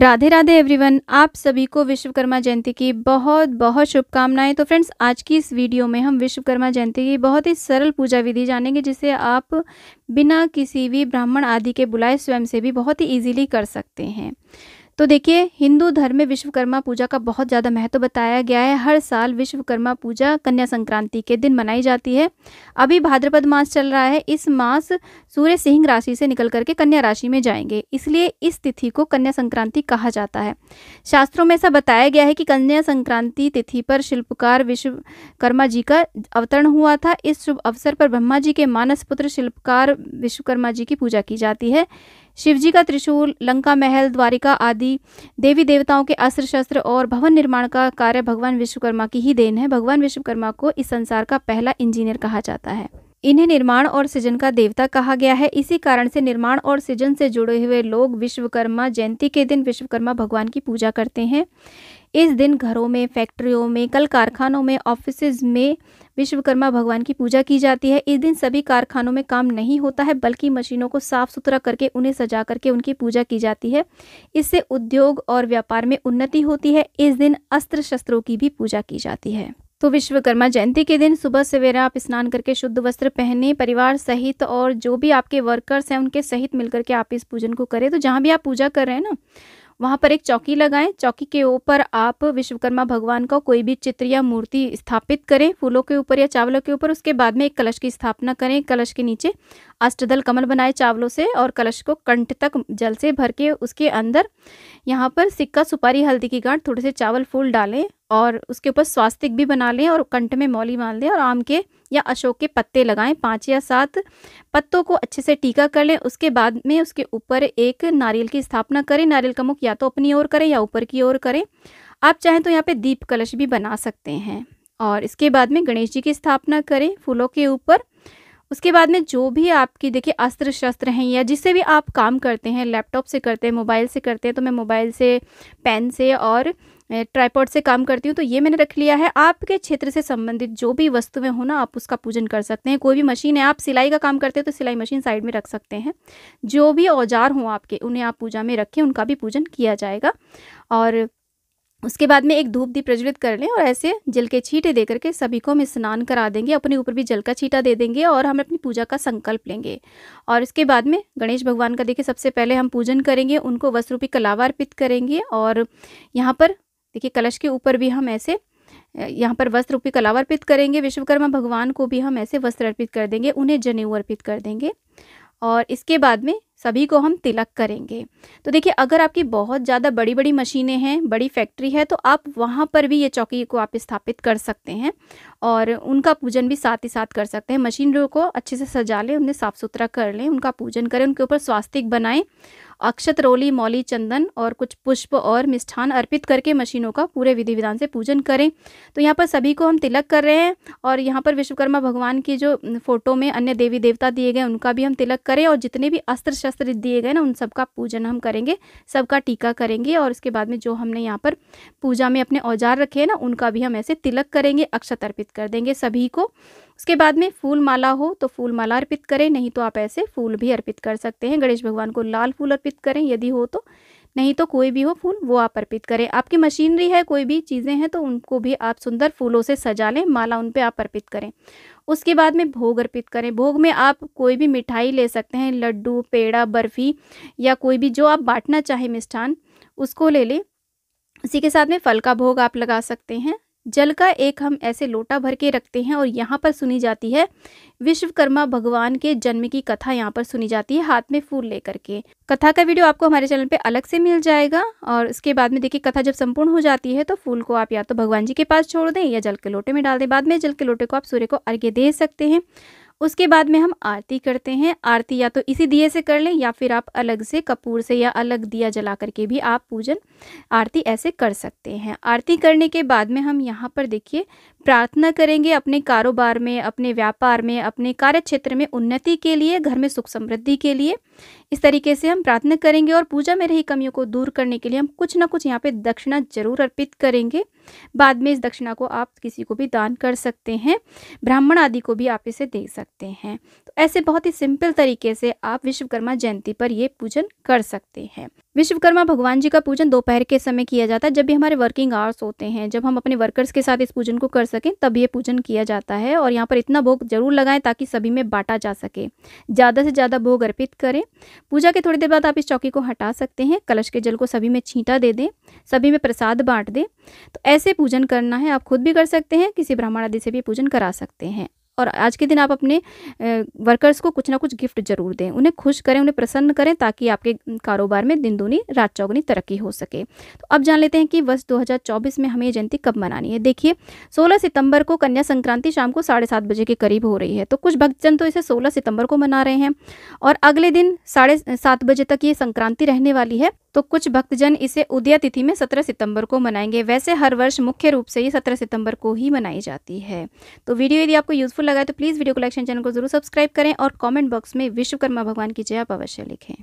Radhe Radhe everyone आप सभी को विश्वकर्मा जयंती की बहुत बहुत शुभकामनाएं तो फ्रेंड्स आज की इस वीडियो में हम विश्वकर्मा जयंती की बहुत ही सरल पूजा विधि जानेंगे जिसे आप बिना किसी भी ब्राह्मण आदि के बुलाए स्वयं से भी बहुत ही इजीली कर सकते हैं तो देखिए हिंदू धर्म में विश्वकर्मा पूजा का बहुत ज़्यादा महत्व बताया गया है हर साल विश्वकर्मा पूजा कन्या संक्रांति के दिन मनाई जाती है अभी भाद्रपद मास चल रहा है इस मास सूर्य सिंह राशि से निकल करके कन्या राशि में जाएंगे इसलिए इस तिथि को कन्या संक्रांति कहा जाता है शास्त्रों में ऐसा बताया गया है कि कन्या संक्रांति तिथि पर शिल्पकार विश्वकर्मा जी का अवतरण हुआ था इस शुभ अवसर पर ब्रह्मा जी के मानस पुत्र शिल्पकार विश्वकर्मा जी की पूजा की जाती है शिवजी का त्रिशूल लंका महल द्वारिका आदि देवी देवताओं के अस्त्र शस्त्र और भवन निर्माण का कार्य भगवान विश्वकर्मा की ही देन है भगवान विश्वकर्मा को इस संसार का पहला इंजीनियर कहा जाता है इन्हें निर्माण और सृजन का देवता कहा गया है इसी कारण से निर्माण और सृजन से जुड़े हुए लोग विश्वकर्मा जयंती के दिन विश्वकर्मा भगवान की पूजा करते हैं इस दिन घरों में फैक्ट्रियों में कल कारखानों में ऑफिस में विश्वकर्मा भगवान की पूजा की जाती है इस दिन सभी कारखानों में काम नहीं होता है बल्कि मशीनों को साफ सुथरा करके उन्हें सजा करके उनकी पूजा की जाती है इससे उद्योग और व्यापार में उन्नति होती है इस दिन अस्त्र शस्त्रों की भी पूजा की जाती है तो विश्वकर्मा जयंती के दिन सुबह सवेरा आप स्नान करके शुद्ध वस्त्र पहने परिवार सहित और जो भी आपके वर्कर्स हैं उनके सहित मिलकर के आप इस पूजन को करें तो जहाँ भी आप पूजा कर रहे हैं ना वहाँ पर एक चौकी लगाएं चौकी के ऊपर आप विश्वकर्मा भगवान का कोई भी चित्र या मूर्ति स्थापित करें फूलों के ऊपर या चावलों के ऊपर उसके बाद में एक कलश की स्थापना करें कलश के नीचे अष्टदल कमल बनाए चावलों से और कलश को कंठ तक जल से भर के उसके अंदर यहाँ पर सिक्का सुपारी हल्दी की गांठ थोड़े से चावल फूल डालें और उसके ऊपर स्वास्तिक भी बना लें और कंठ में मौली बांध लें और आम के या अशोक के पत्ते लगाएं पाँच या सात पत्तों को अच्छे से टीका कर लें उसके बाद में उसके ऊपर एक नारियल की स्थापना करें नारियल का मुख या तो अपनी ओर करें या ऊपर की ओर करें आप चाहें तो यहाँ पे दीप कलश भी बना सकते हैं और इसके बाद में गणेश जी की स्थापना करें फूलों के ऊपर उसके बाद में जो भी आपकी देखिए अस्त्र शस्त्र हैं या जिससे भी आप काम करते हैं लैपटॉप से करते हैं मोबाइल से करते हैं तो मैं मोबाइल से पेन से और ट्राईपॉड से काम करती हूँ तो ये मैंने रख लिया है आपके क्षेत्र से संबंधित जो भी वस्तुएं हो ना आप उसका पूजन कर सकते हैं कोई भी मशीन है आप सिलाई का काम करते हैं तो सिलाई मशीन साइड में रख सकते हैं जो भी औजार हों आपके उन्हें आप पूजा में रखें उनका भी पूजन किया जाएगा और उसके बाद में एक धूप दीप प्रज्वलित कर लें और ऐसे जल के छींटे दे करके सभी को हम स्नान करा देंगे अपने ऊपर भी जल का छींटा दे देंगे और हम अपनी पूजा का संकल्प लेंगे और इसके बाद में गणेश भगवान का देखिए सबसे पहले हम पूजन करेंगे उनको वस्त्रूपी रूपी कलावा अर्पित करेंगे और यहाँ पर देखिए कलश के ऊपर भी हम ऐसे यहाँ पर वस्त्र रूपी कलाव अर्पित करेंगे विश्वकर्मा भगवान को भी हम ऐसे वस्त्र अर्पित कर देंगे उन्हें जनेऊ अर्पित कर देंगे और इसके बाद में सभी को हम तिलक करेंगे तो देखिए अगर आपकी बहुत ज़्यादा बड़ी बड़ी मशीनें हैं बड़ी फैक्ट्री है तो आप वहाँ पर भी ये चौकी को आप स्थापित कर सकते हैं और उनका पूजन भी साथ ही साथ कर सकते हैं मशीनों को अच्छे से सजा लें उन्हें साफ़ सुथरा कर लें उनका पूजन करें उनके ऊपर स्वास्तिक बनाएं अक्षत रोली मौली चंदन और कुछ पुष्प और मिष्ठान अर्पित करके मशीनों का पूरे विधि विधान से पूजन करें तो यहाँ पर सभी को हम तिलक कर रहे हैं और यहाँ पर विश्वकर्मा भगवान की जो फोटो में अन्य देवी देवता दिए गए उनका भी हम तिलक करें और जितने भी अस्त्र शस्त्र दिए गए ना उन सबका पूजन हम करेंगे सबका टीका करेंगे और उसके बाद में जो हमने यहाँ पर पूजा में अपने औजार रखे हैं ना उनका भी हम ऐसे तिलक करेंगे अक्षत अर्पित कर देंगे सभी को उसके बाद में फूल माला हो तो फूल माला अर्पित करें नहीं तो आप ऐसे फूल भी अर्पित कर सकते हैं गणेश भगवान को लाल फूल अर्पित करें यदि हो तो नहीं तो कोई भी हो फूल वो आप अर्पित करें आपकी मशीनरी है कोई भी चीज़ें हैं तो उनको भी आप सुंदर फूलों से सजा लें माला उन पर आप अर्पित करें उसके बाद में भोग अर्पित करें भोग में आप कोई भी मिठाई ले सकते हैं लड्डू पेड़ा बर्फ़ी या कोई भी जो आप बांटना चाहें मिष्ठान उसको ले लें उसी के साथ में फल का भोग आप लगा सकते हैं जल का एक हम ऐसे लोटा भर के रखते हैं और यहाँ पर सुनी जाती है विश्वकर्मा भगवान के जन्म की कथा यहाँ पर सुनी जाती है हाथ में फूल लेकर के कथा का वीडियो आपको हमारे चैनल पे अलग से मिल जाएगा और उसके बाद में देखिए कथा जब संपूर्ण हो जाती है तो फूल को आप या तो भगवान जी के पास छोड़ दें या जल के लोटे में डाल दें बाद में जल के लोटे को आप सूर्य को अर्घ्य दे सकते हैं उसके बाद में हम आरती करते हैं आरती या तो इसी दिए से कर लें या फिर आप अलग से कपूर से या अलग दिया जला करके भी आप पूजन आरती ऐसे कर सकते हैं आरती करने के बाद में हम यहाँ पर देखिए प्रार्थना करेंगे अपने कारोबार में अपने व्यापार में अपने कार्य क्षेत्र में उन्नति के लिए घर में सुख समृद्धि के लिए इस तरीके से हम प्रार्थना करेंगे और पूजा में रही कमियों को दूर करने के लिए हम कुछ ना कुछ यहाँ पे दक्षिणा जरूर अर्पित करेंगे बाद में इस दक्षिणा को आप किसी को भी दान कर सकते हैं ब्राह्मण आदि को भी आप इसे दे सकते सकते हैं तो ऐसे बहुत ही सिंपल तरीके से आप विश्वकर्मा जयंती पर ये पूजन कर सकते हैं विश्वकर्मा भगवान जी का पूजन दोपहर के समय किया जाता है जब भी हमारे वर्किंग आवर्स होते हैं जब हम अपने वर्कर्स के साथ इस पूजन को कर सकें तब ये पूजन किया जाता है और यहाँ पर इतना भोग जरूर लगाएं ताकि सभी में बांटा जा सके ज़्यादा से ज़्यादा भोग अर्पित करें पूजा के थोड़ी देर बाद आप इस चौकी को हटा सकते हैं कलश के जल को सभी में छींटा दे दें सभी में प्रसाद बांट दें तो ऐसे पूजन करना है आप खुद भी कर सकते हैं किसी ब्राह्मण आदि से भी पूजन करा सकते हैं और आज के दिन आप अपने वर्कर्स को कुछ ना कुछ गिफ्ट जरूर दें उन्हें खुश करें उन्हें प्रसन्न करें ताकि आपके कारोबार में दिन दूनी रात चौगनी तरक्की हो सके तो अब जान लेते हैं कि वर्ष दो में हमें ये जयंती कब मनानी है देखिए सोलह सितंबर को कन्या संक्रांति शाम को साढ़े सात बजे के करीब हो रही है तो कुछ भक्तजन तो इसे सोलह सितंबर को मना रहे हैं और अगले दिन साढ़े सात बजे तक ये संक्रांति रहने वाली है तो कुछ भक्तजन इसे उदय तिथि में 17 सितंबर को मनाएंगे वैसे हर वर्ष मुख्य रूप से ये 17 सितंबर को ही मनाई जाती है तो वीडियो यदि आपको यूजफुल लगा तो प्लीज़ वीडियो कलेक्शन चैनल को जरूर सब्सक्राइब करें और कमेंट बॉक्स में विश्वकर्मा भगवान की जय आप अवश्य लिखें